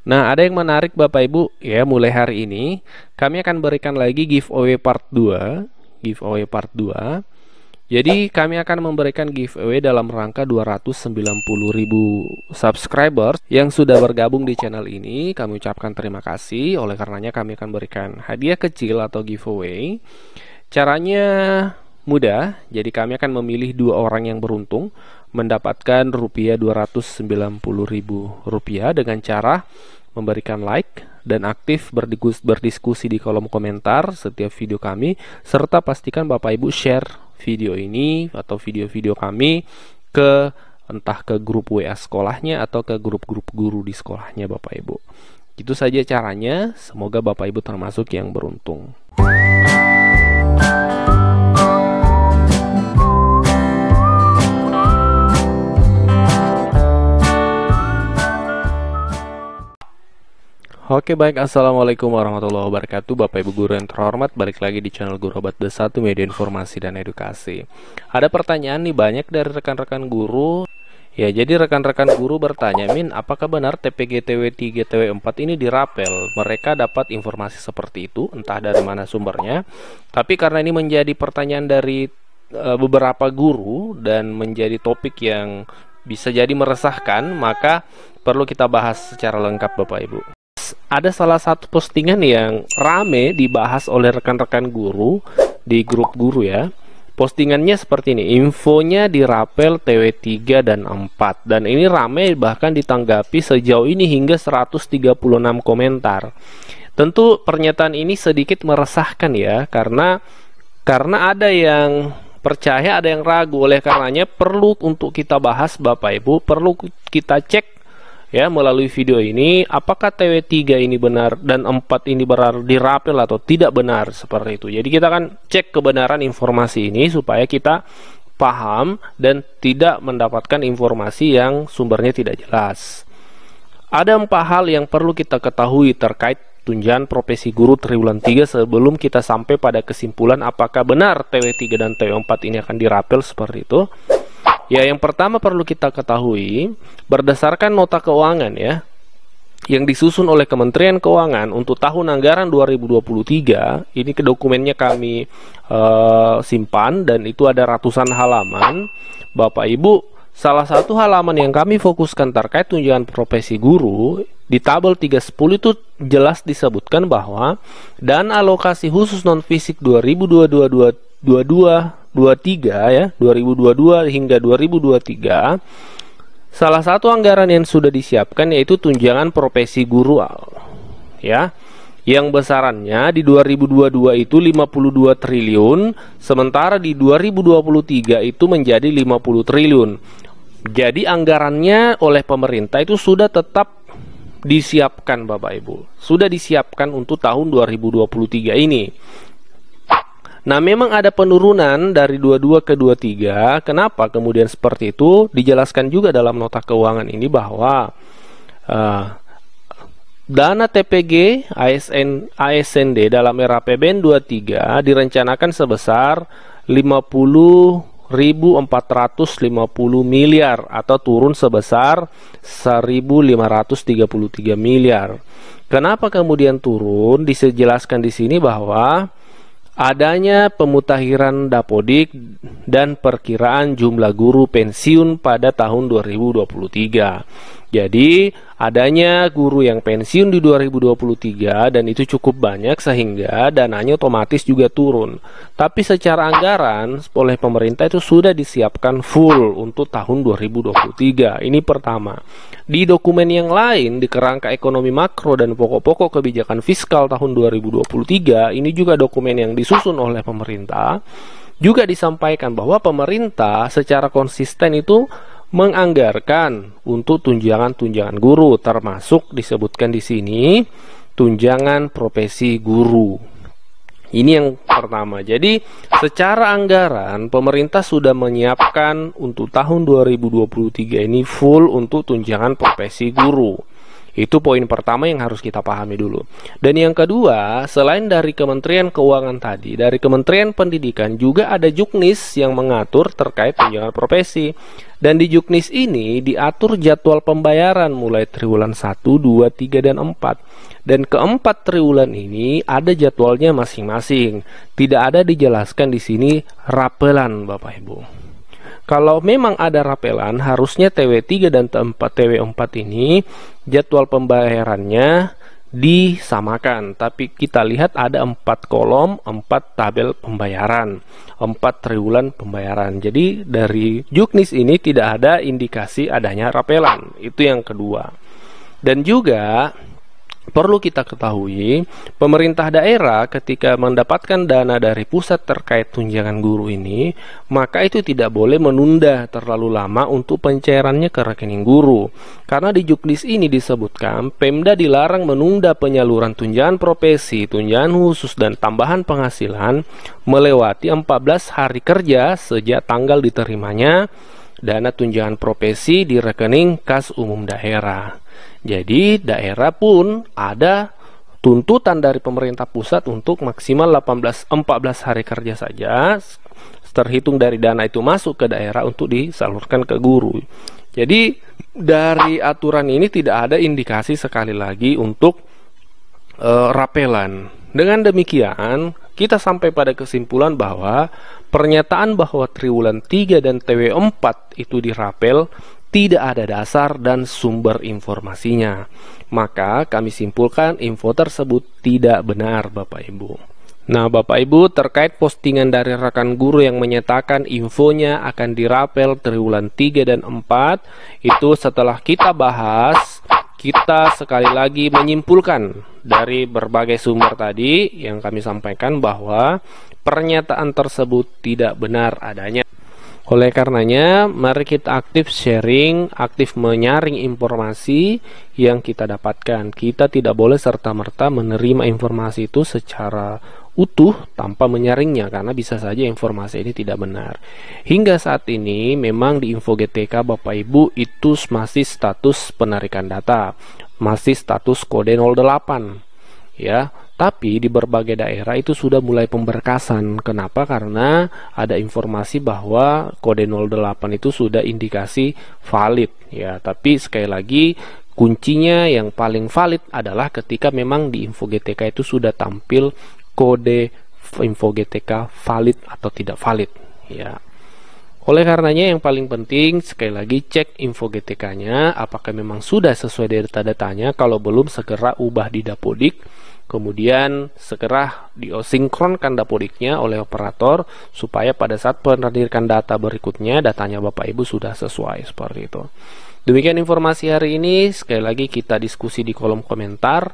Nah, ada yang menarik Bapak Ibu, ya mulai hari ini kami akan berikan lagi giveaway part 2, giveaway part 2. Jadi kami akan memberikan giveaway dalam rangka 290.000 subscribers yang sudah bergabung di channel ini. Kami ucapkan terima kasih. Oleh karenanya kami akan berikan hadiah kecil atau giveaway. Caranya mudah. Jadi kami akan memilih dua orang yang beruntung mendapatkan rupiah ribu rupiah dengan cara memberikan like dan aktif berdiskusi di kolom komentar setiap video kami serta pastikan Bapak Ibu share video ini atau video-video kami ke entah ke grup WA sekolahnya atau ke grup-grup guru di sekolahnya Bapak Ibu. Itu saja caranya, semoga Bapak Ibu termasuk yang beruntung. Oke baik, Assalamualaikum warahmatullahi wabarakatuh Bapak Ibu Guru yang terhormat, balik lagi di channel Guru Obat besatu Media Informasi dan Edukasi Ada pertanyaan nih banyak dari rekan-rekan guru Ya, jadi rekan-rekan guru bertanya Min, apakah benar TPGTW3, TW4 ini dirapel? Mereka dapat informasi seperti itu, entah dari mana sumbernya Tapi karena ini menjadi pertanyaan dari e, beberapa guru dan menjadi topik yang bisa jadi meresahkan, maka perlu kita bahas secara lengkap Bapak Ibu ada salah satu postingan yang rame dibahas oleh rekan-rekan guru di grup guru ya. Postingannya seperti ini, infonya di rapel TW3 dan 4 dan ini rame bahkan ditanggapi sejauh ini hingga 136 komentar. Tentu pernyataan ini sedikit meresahkan ya karena karena ada yang percaya ada yang ragu oleh karenanya perlu untuk kita bahas Bapak Ibu perlu kita cek ya melalui video ini apakah TW3 ini benar dan 4 ini benar dirapel atau tidak benar seperti itu. Jadi kita akan cek kebenaran informasi ini supaya kita paham dan tidak mendapatkan informasi yang sumbernya tidak jelas. Ada empat hal yang perlu kita ketahui terkait tunjangan profesi guru triwulan 3 sebelum kita sampai pada kesimpulan apakah benar TW3 dan TW4 ini akan dirapel seperti itu. Ya, yang pertama perlu kita ketahui berdasarkan nota keuangan ya yang disusun oleh Kementerian Keuangan untuk tahun anggaran 2023 ini ke dokumennya kami e, simpan dan itu ada ratusan halaman Bapak Ibu salah satu halaman yang kami fokuskan terkait tunjangan profesi guru di tabel 310 itu jelas disebutkan bahwa dan alokasi khusus non fisik 2022 22, 23 ya, 2022 hingga 2023 salah satu anggaran yang sudah disiapkan yaitu tunjangan profesi guru ya yang besarannya di 2022 itu 52 triliun sementara di 2023 itu menjadi 50 triliun jadi anggarannya oleh pemerintah itu sudah tetap disiapkan Bapak Ibu sudah disiapkan untuk tahun 2023 ini Nah, memang ada penurunan dari 22 ke 23. Kenapa kemudian seperti itu? Dijelaskan juga dalam nota keuangan ini bahwa uh, dana TPG ASN ASND dalam era PBN 23 direncanakan sebesar 50.450 miliar atau turun sebesar 1.533 miliar. Kenapa kemudian turun? Dijelaskan di sini bahwa adanya pemutahiran dapodik dan perkiraan jumlah guru pensiun pada tahun 2023. Jadi adanya guru yang pensiun di 2023 dan itu cukup banyak sehingga dananya otomatis juga turun. Tapi secara anggaran oleh pemerintah itu sudah disiapkan full untuk tahun 2023. Ini pertama. Di dokumen yang lain di kerangka ekonomi makro dan pokok-pokok kebijakan fiskal tahun 2023 ini juga dokumen yang disusun oleh pemerintah juga disampaikan bahwa pemerintah secara konsisten itu menganggarkan untuk tunjangan-tunjangan guru termasuk disebutkan di sini tunjangan profesi guru. Ini yang pertama. Jadi, secara anggaran pemerintah sudah menyiapkan untuk tahun 2023 ini full untuk tunjangan profesi guru. Itu poin pertama yang harus kita pahami dulu. Dan yang kedua, selain dari Kementerian Keuangan tadi, dari Kementerian Pendidikan juga ada juknis yang mengatur terkait tunjangan profesi. Dan di juknis ini diatur jadwal pembayaran mulai triwulan 1, 2, 3, dan 4. Dan keempat triwulan ini ada jadwalnya masing-masing. Tidak ada dijelaskan di sini rapelan Bapak Ibu. Kalau memang ada rapelan, harusnya TW3 dan 4 TW4 ini jadwal pembayarannya disamakan. Tapi kita lihat ada empat kolom, empat tabel pembayaran, empat triwulan pembayaran. Jadi dari juknis ini tidak ada indikasi adanya rapelan. Itu yang kedua. Dan juga Perlu kita ketahui, pemerintah daerah ketika mendapatkan dana dari pusat terkait tunjangan guru ini, maka itu tidak boleh menunda terlalu lama untuk pencairannya ke rekening guru. Karena di Juknis ini disebutkan, Pemda dilarang menunda penyaluran tunjangan profesi, tunjangan khusus, dan tambahan penghasilan melewati 14 hari kerja sejak tanggal diterimanya dana tunjangan profesi di rekening kas umum daerah. Jadi daerah pun ada tuntutan dari pemerintah pusat untuk maksimal 18 14 hari kerja saja terhitung dari dana itu masuk ke daerah untuk disalurkan ke guru. Jadi dari aturan ini tidak ada indikasi sekali lagi untuk e, rapelan. Dengan demikian, kita sampai pada kesimpulan bahwa pernyataan bahwa triwulan 3 dan TW4 itu dirapel tidak ada dasar dan sumber informasinya. Maka kami simpulkan info tersebut tidak benar Bapak Ibu. Nah Bapak Ibu terkait postingan dari rekan guru yang menyatakan infonya akan dirapel triwulan 3 dan 4 Itu setelah kita bahas kita sekali lagi menyimpulkan dari berbagai sumber tadi yang kami sampaikan bahwa pernyataan tersebut tidak benar adanya. Oleh karenanya, mari kita aktif sharing, aktif menyaring informasi yang kita dapatkan. Kita tidak boleh serta-merta menerima informasi itu secara utuh tanpa menyaringnya karena bisa saja informasi ini tidak benar. Hingga saat ini memang di info GTK Bapak Ibu itu masih status penarikan data, masih status kode 08. Ya, tapi di berbagai daerah itu sudah mulai pemberkasan. Kenapa? Karena ada informasi bahwa kode 08 itu sudah indikasi valid ya. Tapi sekali lagi kuncinya yang paling valid adalah ketika memang di info GTK itu sudah tampil kode info GTK valid atau tidak valid ya. Oleh karenanya yang paling penting sekali lagi cek info GTK-nya apakah memang sudah sesuai data datanya kalau belum segera ubah di Dapodik Kemudian segera diosinkronkan dapodiknya oleh operator supaya pada saat penerdirkan data berikutnya datanya Bapak Ibu sudah sesuai seperti itu. Demikian informasi hari ini. Sekali lagi kita diskusi di kolom komentar.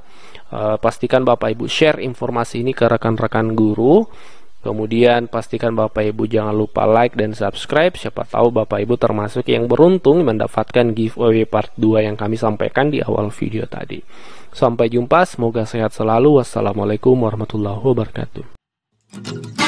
Eh, pastikan Bapak Ibu share informasi ini ke rekan-rekan guru Kemudian pastikan Bapak Ibu jangan lupa like dan subscribe. Siapa tahu Bapak Ibu termasuk yang beruntung mendapatkan giveaway part 2 yang kami sampaikan di awal video tadi. Sampai jumpa, semoga sehat selalu. Wassalamualaikum warahmatullahi wabarakatuh.